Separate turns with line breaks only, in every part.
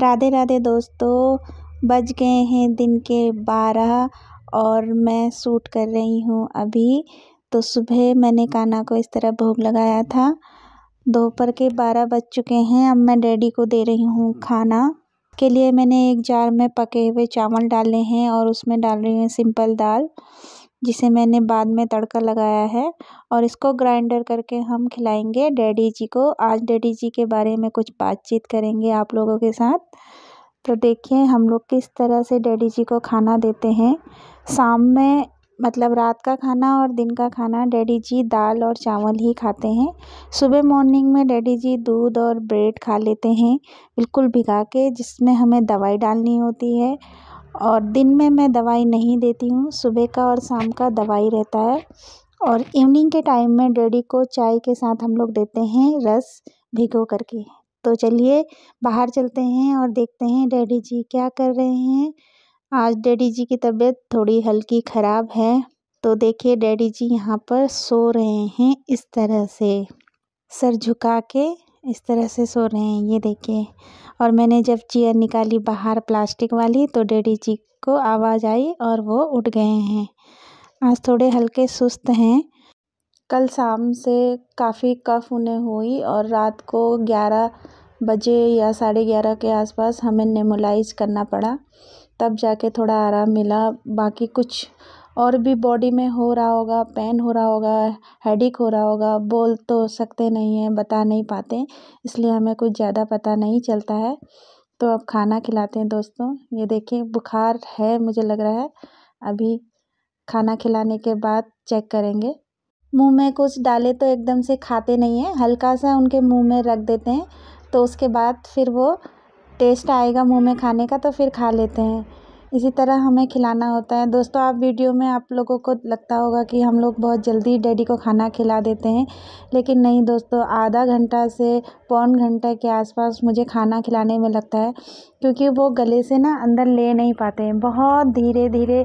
राधे राधे दोस्तों बज गए हैं दिन के बारह और मैं सूट कर रही हूँ अभी तो सुबह मैंने काना को इस तरह भोग लगाया था दोपहर के बारह बज चुके हैं अब मैं डैडी को दे रही हूँ खाना के लिए मैंने एक जार में पके हुए चावल डाले हैं और उसमें डाल रही हूँ सिंपल दाल जिसे मैंने बाद में तड़का लगाया है और इसको ग्राइंडर करके हम खिलाएंगे डैडी जी को आज डैडी जी के बारे में कुछ बातचीत करेंगे आप लोगों के साथ तो देखिए हम लोग किस तरह से डैडी जी को खाना देते हैं शाम में मतलब रात का खाना और दिन का खाना डैडी जी दाल और चावल ही खाते हैं सुबह मॉर्निंग में डैडी जी दूध और ब्रेड खा लेते हैं बिल्कुल भिगा के जिसमें हमें दवाई डालनी होती है और दिन में मैं दवाई नहीं देती हूँ सुबह का और शाम का दवाई रहता है और इवनिंग के टाइम में डैडी को चाय के साथ हम लोग देते हैं रस भिगो करके तो चलिए बाहर चलते हैं और देखते हैं डैडी जी क्या कर रहे हैं आज डैडी जी की तबीयत थोड़ी हल्की ख़राब है तो देखिए डैडी जी यहाँ पर सो रहे हैं इस तरह से सर झुका के इस तरह से सो रहे हैं ये देखिए और मैंने जब चेयर निकाली बाहर प्लास्टिक वाली तो डैडी जी को आवाज़ आई और वो उठ गए हैं आज थोड़े हल्के सुस्त हैं कल शाम से काफ़ी कफ उन्हें हुई और रात को ग्यारह बजे या साढ़े ग्यारह के आसपास हमें नेमोलाइज करना पड़ा तब जाके थोड़ा आराम मिला बाकी कुछ और भी बॉडी में हो रहा होगा पेन हो रहा होगा हेडिक हो रहा होगा बोल तो सकते नहीं हैं बता नहीं पाते इसलिए हमें कुछ ज़्यादा पता नहीं चलता है तो अब खाना खिलाते हैं दोस्तों ये देखिए बुखार है मुझे लग रहा है अभी खाना खिलाने के बाद चेक करेंगे मुंह में कुछ डाले तो एकदम से खाते नहीं हैं हल्का सा उनके मुंह में रख देते हैं तो उसके बाद फिर वो टेस्ट आएगा मुंह में खाने का तो फिर खा लेते हैं इसी तरह हमें खिलाना होता है दोस्तों आप वीडियो में आप लोगों को लगता होगा कि हम लोग बहुत जल्दी डैडी को खाना खिला देते हैं लेकिन नहीं दोस्तों आधा घंटा से पौन घंटे के आसपास मुझे खाना खिलाने में लगता है क्योंकि वो गले से ना अंदर ले नहीं पाते हैं बहुत धीरे धीरे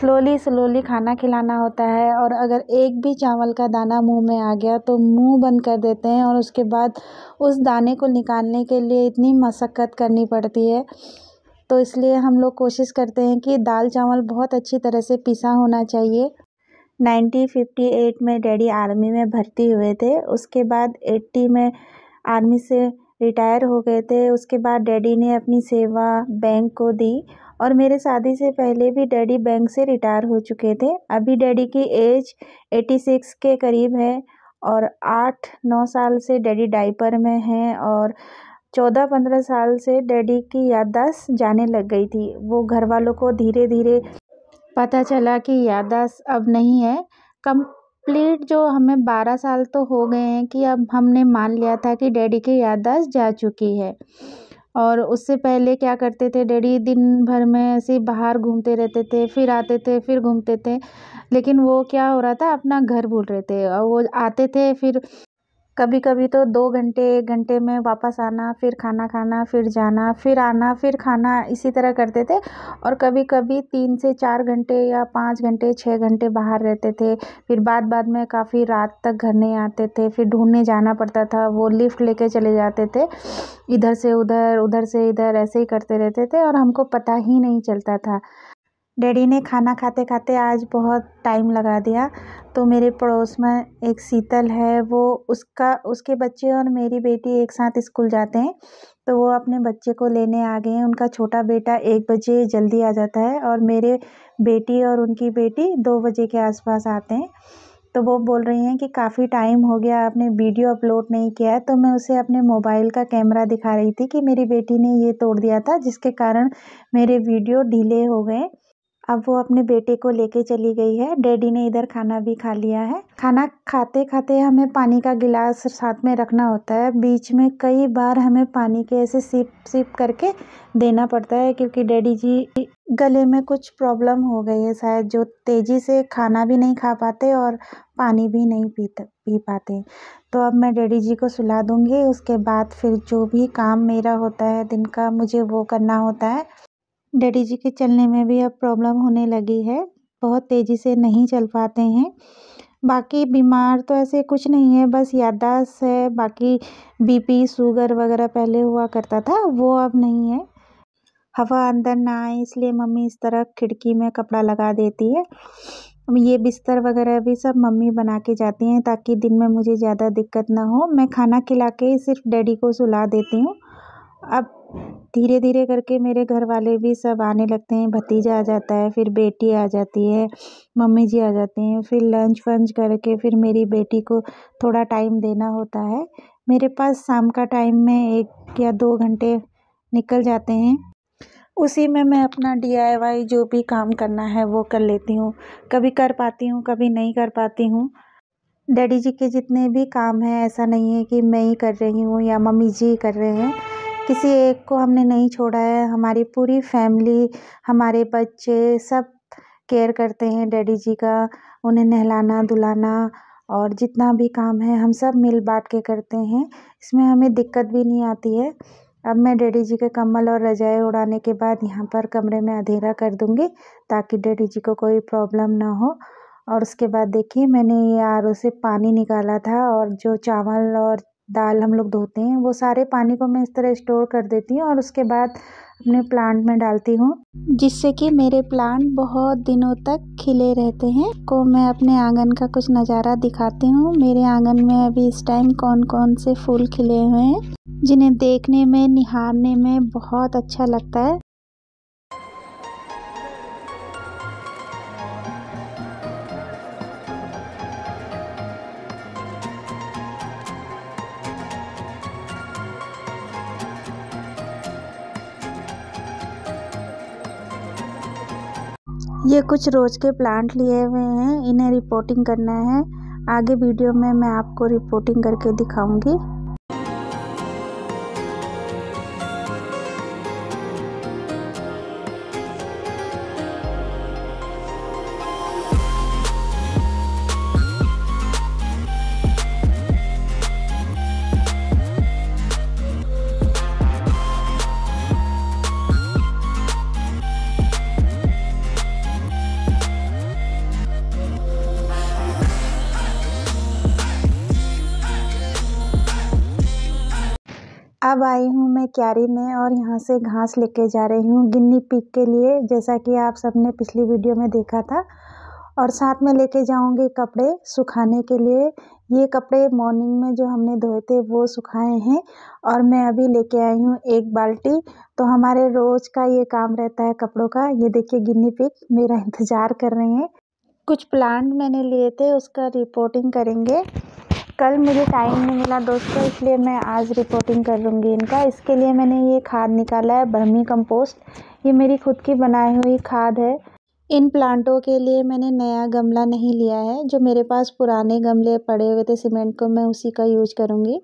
स्लोली स्लोली खाना खिलाना होता है और अगर एक भी चावल का दाना मुंह में आ गया तो मुंह बंद कर देते हैं और उसके बाद उस दाने को निकालने के लिए इतनी मशक्क़त करनी पड़ती है तो इसलिए हम लोग कोशिश करते हैं कि दाल चावल बहुत अच्छी तरह से पिसा होना चाहिए 1958 में डैडी आर्मी में भर्ती हुए थे उसके बाद 80 में आर्मी से रिटायर हो गए थे उसके बाद डैडी ने अपनी सेवा बैंक को दी और मेरे शादी से पहले भी डैडी बैंक से रिटायर हो चुके थे अभी डैडी की एज 86 के करीब है और आठ नौ साल से डैडी डाइपर में हैं और चौदह पंद्रह साल से डैडी की याददाश्त जाने लग गई थी वो घर वालों को धीरे धीरे पता चला कि याददाश्त अब नहीं है कंप्लीट जो हमें बारह साल तो हो गए हैं कि अब हमने मान लिया था कि डैडी की याददाश्त जा चुकी है और उससे पहले क्या करते थे डैडी दिन भर में ऐसे बाहर घूमते रहते थे फिर आते थे फिर घूमते थे लेकिन वो क्या हो रहा था अपना घर भूल रहे थे और वो आते थे फिर कभी कभी तो दो घंटे एक घंटे में वापस आना फिर खाना खाना फिर जाना फिर आना फिर खाना इसी तरह करते थे और कभी कभी तीन से चार घंटे या पाँच घंटे छः घंटे बाहर रहते थे फिर बाद बाद में काफ़ी रात तक घर नहीं आते थे फिर ढूंढने जाना पड़ता था वो लिफ्ट लेके चले जाते थे इधर से उधर उधर से इधर ऐसे ही करते रहते थे और हमको पता ही नहीं चलता था डैडी ने खाना खाते खाते आज बहुत टाइम लगा दिया तो मेरे पड़ोस में एक शीतल है वो उसका उसके बच्चे और मेरी बेटी एक साथ स्कूल जाते हैं तो वो अपने बच्चे को लेने आ गए हैं उनका छोटा बेटा एक बजे जल्दी आ जाता है और मेरे बेटी और उनकी बेटी दो बजे के आसपास आते हैं तो वो बोल रही हैं कि काफ़ी टाइम हो गया आपने वीडियो अपलोड नहीं किया है तो मैं उसे अपने मोबाइल का कैमरा दिखा रही थी कि मेरी बेटी ने ये तोड़ दिया था जिसके कारण मेरे वीडियो ढीले हो गए अब वो अपने बेटे को लेके चली गई है डैडी ने इधर खाना भी खा लिया है खाना खाते खाते हमें पानी का गिलास साथ में रखना होता है बीच में कई बार हमें पानी के ऐसे सिप सिप करके देना पड़ता है क्योंकि डैडी जी गले में कुछ प्रॉब्लम हो गई है शायद जो तेज़ी से खाना भी नहीं खा पाते और पानी भी नहीं पीते पी पाते तो अब मैं डैडी जी को सुला दूँगी उसके बाद फिर जो भी काम मेरा होता है दिन का मुझे वो करना होता है डैडी जी के चलने में भी अब प्रॉब्लम होने लगी है बहुत तेज़ी से नहीं चल पाते हैं बाकी बीमार तो ऐसे कुछ नहीं है बस याददाश्त है बाकी बीपी शुगर वगैरह पहले हुआ करता था वो अब नहीं है हवा अंदर ना आए इसलिए मम्मी इस तरह खिड़की में कपड़ा लगा देती है ये बिस्तर वगैरह भी सब मम्मी बना के जाती हैं ताकि दिन में मुझे ज़्यादा दिक्कत ना हो मैं खाना खिला के सिर्फ डैडी को सुला देती हूँ अब धीरे धीरे करके मेरे घर वाले भी सब आने लगते हैं भतीजा आ जाता है फिर बेटी आ जाती है मम्मी जी आ जाते हैं फिर लंच वंच करके फिर मेरी बेटी को थोड़ा टाइम देना होता है मेरे पास शाम का टाइम में एक या दो घंटे निकल जाते हैं उसी में मैं अपना डी जो भी काम करना है वो कर लेती हूँ कभी कर पाती हूँ कभी नहीं कर पाती हूँ डैडी जी के जितने भी काम हैं ऐसा नहीं है कि मैं ही कर रही हूँ या मम्मी जी कर रहे हैं किसी एक को हमने नहीं छोड़ा है हमारी पूरी फैमिली हमारे बच्चे सब केयर करते हैं डैडी जी का उन्हें नहलाना धुलाना और जितना भी काम है हम सब मिल बाँट के करते हैं इसमें हमें दिक्कत भी नहीं आती है अब मैं डैडी जी के कम्बल और रज़ाई उड़ाने के बाद यहाँ पर कमरे में अंधेरा कर दूँगी ताकि डैडी जी को कोई प्रॉब्लम ना हो और उसके बाद देखिए मैंने ये आर से पानी निकाला था और जो चावल और दाल हम लोग धोते हैं वो सारे पानी को मैं इस तरह स्टोर कर देती हूँ और उसके बाद अपने प्लांट में डालती हूँ जिससे कि मेरे प्लांट बहुत दिनों तक खिले रहते हैं को मैं अपने आंगन का कुछ नज़ारा दिखाती हूँ मेरे आंगन में अभी इस टाइम कौन कौन से फूल खिले हुए हैं जिन्हें देखने में निहारने में बहुत अच्छा लगता है ये कुछ रोज के प्लांट लिए हुए हैं इन्हें रिपोर्टिंग करना है आगे वीडियो में मैं आपको रिपोर्टिंग करके दिखाऊंगी आई हूँ मैं क्यारी में और यहाँ से घास लेके जा रही हूँ गिन्नी पिक के लिए जैसा कि आप सबने पिछली वीडियो में देखा था और साथ में लेके जाऊँगी कपड़े सुखाने के लिए ये कपड़े मॉर्निंग में जो हमने धोए थे वो सुखाए हैं और मैं अभी लेके आई हूँ एक बाल्टी तो हमारे रोज़ का ये काम रहता है कपड़ों का ये देखिए गिन्नी पिक मेरा इंतज़ार कर रहे हैं कुछ प्लांट मैंने लिए थे उसका रिपोर्टिंग करेंगे कल मुझे टाइम नहीं मिला दोस्तों इसलिए मैं आज रिपोर्टिंग कर लूँगी इनका इसके लिए मैंने ये खाद निकाला है बर्मी कंपोस्ट ये मेरी खुद की बनाई हुई खाद है इन प्लांटों के लिए मैंने नया गमला नहीं लिया है जो मेरे पास पुराने गमले पड़े हुए थे सीमेंट को मैं उसी का यूज करूँगी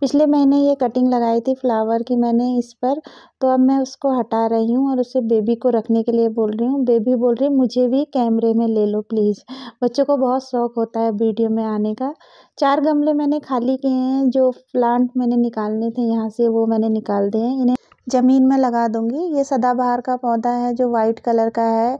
पिछले महीने ये कटिंग लगाई थी फ्लावर की मैंने इस पर तो अब मैं उसको हटा रही हूँ और उसे बेबी को रखने के लिए बोल रही हूँ बेबी बोल रही मुझे भी कैमरे में ले लो प्लीज़ बच्चों को बहुत शौक होता है वीडियो में आने का चार गमले मैंने खाली किए हैं जो प्लांट मैंने निकालने थे यहाँ से वो मैंने निकाल दिए हैं इन्हें ज़मीन में लगा दूँगी ये सदाबहार का पौधा है जो वाइट कलर का है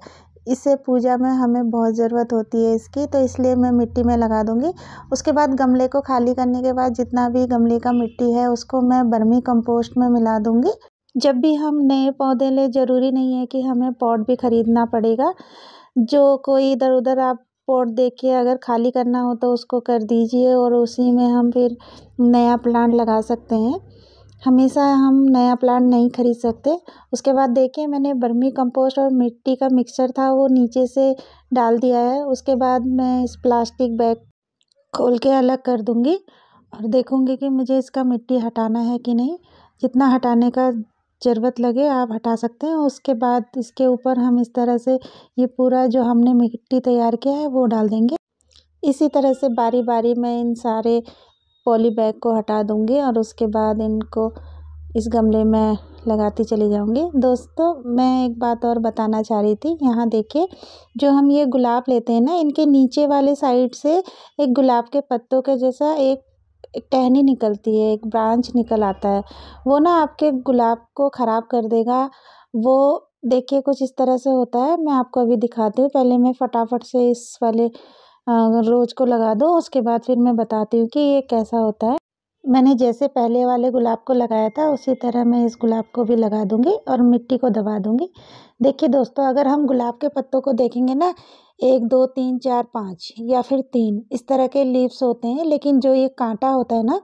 इससे पूजा में हमें बहुत ज़रूरत होती है इसकी तो इसलिए मैं मिट्टी में लगा दूँगी उसके बाद गमले को खाली करने के बाद जितना भी गमले का मिट्टी है उसको मैं बर्मी कंपोस्ट में मिला दूँगी जब भी हम नए पौधे लें ज़रूरी नहीं है कि हमें पॉट भी ख़रीदना पड़ेगा जो कोई इधर उधर आप पोट के अगर खाली करना हो तो उसको कर दीजिए और उसी में हम फिर नया प्लांट लगा सकते हैं हमेशा हम नया प्लांट नहीं खरीद सकते उसके बाद देखिए मैंने बर्मी कंपोस्ट और मिट्टी का मिक्सचर था वो नीचे से डाल दिया है उसके बाद मैं इस प्लास्टिक बैग खोल के अलग कर दूँगी और देखूँगी कि मुझे इसका मिट्टी हटाना है कि नहीं जितना हटाने का ज़रूरत लगे आप हटा सकते हैं उसके बाद इसके ऊपर हम इस तरह से ये पूरा जो हमने मिट्टी तैयार किया है वो डाल देंगे इसी तरह से बारी बारी मैं इन सारे पॉली बैग को हटा दूँगी और उसके बाद इनको इस गमले में लगाती चली जाऊँगी दोस्तों मैं एक बात और बताना चाह रही थी यहाँ देखिए जो हम ये गुलाब लेते हैं ना इनके नीचे वाले साइड से एक गुलाब के पत्तों के जैसा एक एक टहनी निकलती है एक ब्रांच निकल आता है वो ना आपके गुलाब को ख़राब कर देगा वो देखिए कुछ इस तरह से होता है मैं आपको अभी दिखाती हूँ पहले मैं फटाफट से इस वाले रोज़ को लगा दो उसके बाद फिर मैं बताती हूँ कि ये कैसा होता है मैंने जैसे पहले वाले गुलाब को लगाया था उसी तरह मैं इस गुलाब को भी लगा दूंगी और मिट्टी को दबा दूंगी देखिए दोस्तों अगर हम गुलाब के पत्तों को देखेंगे ना एक दो तीन चार पाँच या फिर तीन इस तरह के लीव्स होते हैं लेकिन जो ये कांटा होता है ना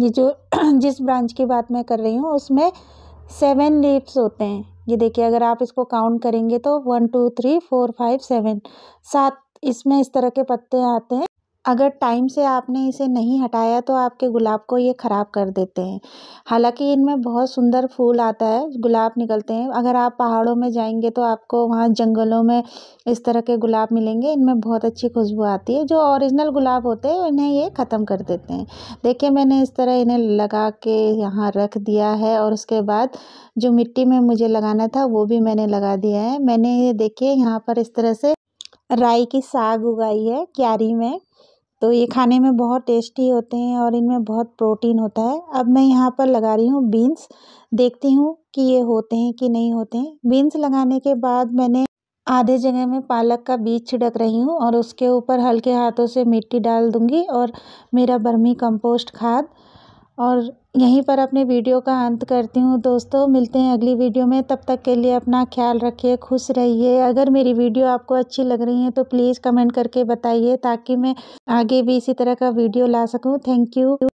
ये जो जिस ब्रांच की बात मैं कर रही हूँ उसमें सेवन लीव्स होते हैं ये देखिए अगर आप इसको काउंट करेंगे तो one two three four five seven सात इसमें इस तरह के पत्ते आते हैं अगर टाइम से आपने इसे नहीं हटाया तो आपके गुलाब को ये ख़राब कर देते हैं हालांकि इनमें बहुत सुंदर फूल आता है गुलाब निकलते हैं अगर आप पहाड़ों में जाएंगे तो आपको वहाँ जंगलों में इस तरह के गुलाब मिलेंगे इनमें बहुत अच्छी खुशबू आती है जो ओरिजिनल गुलाब होते हैं इन्हें ये ख़त्म कर देते हैं देखिए मैंने इस तरह इन्हें लगा के यहाँ रख दिया है और उसके बाद जो मिट्टी में मुझे लगाना था वो भी मैंने लगा दिया है मैंने ये देखिए यहाँ पर इस तरह से राई की साग उगाई है क्यारी में तो ये खाने में बहुत टेस्टी होते हैं और इनमें बहुत प्रोटीन होता है अब मैं यहाँ पर लगा रही हूँ बीन्स देखती हूँ कि ये होते हैं कि नहीं होते हैं बीन्स लगाने के बाद मैंने आधे जगह में पालक का बीज छिड़क रही हूँ और उसके ऊपर हल्के हाथों से मिट्टी डाल दूँगी और मेरा बर्मी कंपोस्ट खाद और यहीं पर अपने वीडियो का अंत करती हूँ दोस्तों मिलते हैं अगली वीडियो में तब तक के लिए अपना ख्याल रखिए खुश रहिए अगर मेरी वीडियो आपको अच्छी लग रही है तो प्लीज़ कमेंट करके बताइए ताकि मैं आगे भी इसी तरह का वीडियो ला सकूँ थैंक यू